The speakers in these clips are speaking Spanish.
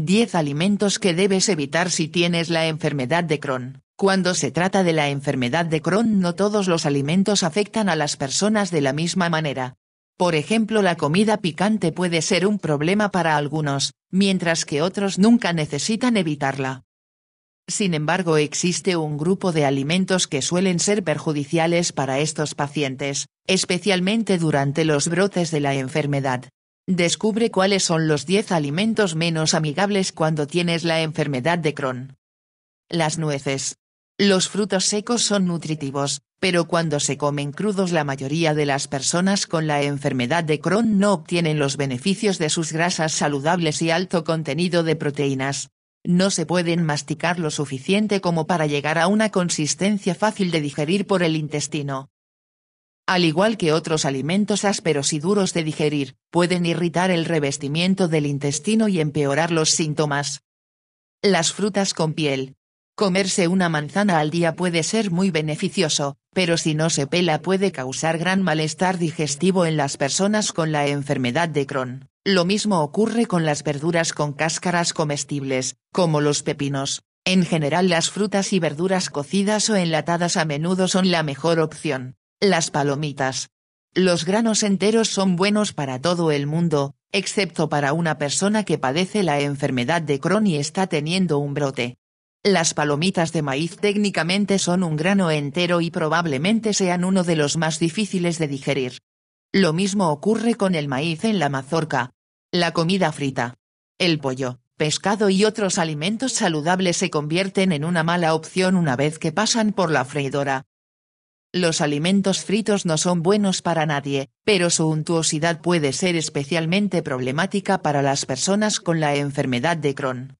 10 alimentos que debes evitar si tienes la enfermedad de Crohn. Cuando se trata de la enfermedad de Crohn no todos los alimentos afectan a las personas de la misma manera. Por ejemplo, la comida picante puede ser un problema para algunos, mientras que otros nunca necesitan evitarla. Sin embargo, existe un grupo de alimentos que suelen ser perjudiciales para estos pacientes, especialmente durante los brotes de la enfermedad. Descubre cuáles son los 10 alimentos menos amigables cuando tienes la enfermedad de Crohn. Las nueces. Los frutos secos son nutritivos, pero cuando se comen crudos la mayoría de las personas con la enfermedad de Crohn no obtienen los beneficios de sus grasas saludables y alto contenido de proteínas. No se pueden masticar lo suficiente como para llegar a una consistencia fácil de digerir por el intestino al igual que otros alimentos ásperos y duros de digerir, pueden irritar el revestimiento del intestino y empeorar los síntomas. Las frutas con piel. Comerse una manzana al día puede ser muy beneficioso, pero si no se pela puede causar gran malestar digestivo en las personas con la enfermedad de Crohn. Lo mismo ocurre con las verduras con cáscaras comestibles, como los pepinos. En general las frutas y verduras cocidas o enlatadas a menudo son la mejor opción. Las palomitas. Los granos enteros son buenos para todo el mundo, excepto para una persona que padece la enfermedad de Crohn y está teniendo un brote. Las palomitas de maíz técnicamente son un grano entero y probablemente sean uno de los más difíciles de digerir. Lo mismo ocurre con el maíz en la mazorca. La comida frita. El pollo, pescado y otros alimentos saludables se convierten en una mala opción una vez que pasan por la freidora, los alimentos fritos no son buenos para nadie, pero su untuosidad puede ser especialmente problemática para las personas con la enfermedad de Crohn.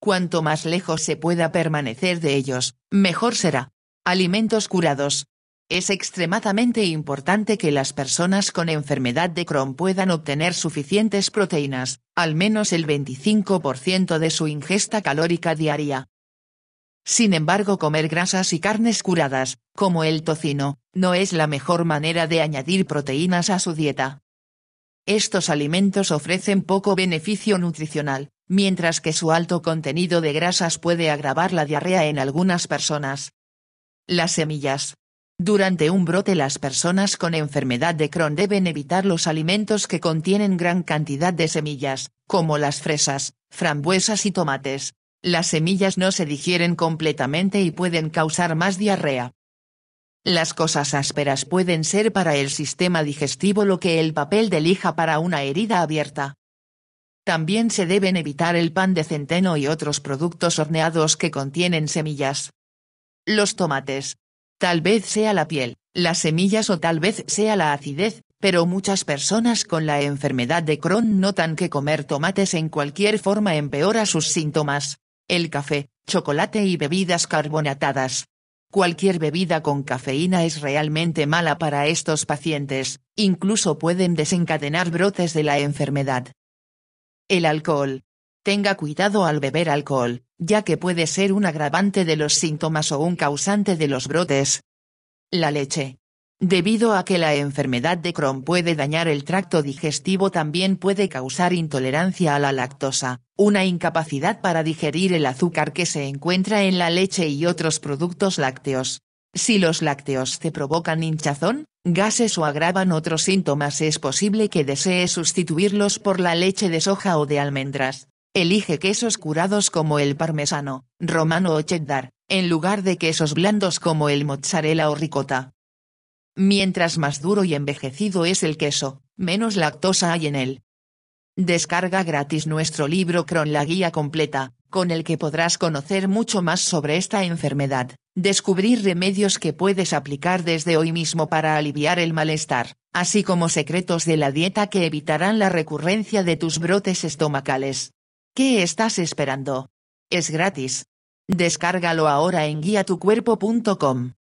Cuanto más lejos se pueda permanecer de ellos, mejor será. Alimentos curados. Es extremadamente importante que las personas con enfermedad de Crohn puedan obtener suficientes proteínas, al menos el 25% de su ingesta calórica diaria, sin embargo, comer grasas y carnes curadas, como el tocino, no es la mejor manera de añadir proteínas a su dieta. Estos alimentos ofrecen poco beneficio nutricional, mientras que su alto contenido de grasas puede agravar la diarrea en algunas personas. Las semillas. Durante un brote las personas con enfermedad de Crohn deben evitar los alimentos que contienen gran cantidad de semillas, como las fresas, frambuesas y tomates, las semillas no se digieren completamente y pueden causar más diarrea. Las cosas ásperas pueden ser para el sistema digestivo lo que el papel de lija para una herida abierta. También se deben evitar el pan de centeno y otros productos horneados que contienen semillas. Los tomates. Tal vez sea la piel, las semillas o tal vez sea la acidez, pero muchas personas con la enfermedad de Crohn notan que comer tomates en cualquier forma empeora sus síntomas el café, chocolate y bebidas carbonatadas. Cualquier bebida con cafeína es realmente mala para estos pacientes, incluso pueden desencadenar brotes de la enfermedad. El alcohol. Tenga cuidado al beber alcohol, ya que puede ser un agravante de los síntomas o un causante de los brotes. La leche. Debido a que la enfermedad de Crohn puede dañar el tracto digestivo también puede causar intolerancia a la lactosa, una incapacidad para digerir el azúcar que se encuentra en la leche y otros productos lácteos. Si los lácteos te provocan hinchazón, gases o agravan otros síntomas es posible que desees sustituirlos por la leche de soja o de almendras. Elige quesos curados como el parmesano, romano o cheddar, en lugar de quesos blandos como el mozzarella o ricota. Mientras más duro y envejecido es el queso, menos lactosa hay en él. Descarga gratis nuestro libro Cron la guía completa, con el que podrás conocer mucho más sobre esta enfermedad, descubrir remedios que puedes aplicar desde hoy mismo para aliviar el malestar, así como secretos de la dieta que evitarán la recurrencia de tus brotes estomacales. ¿Qué estás esperando? Es gratis. Descárgalo ahora en guiatucuerpo.com.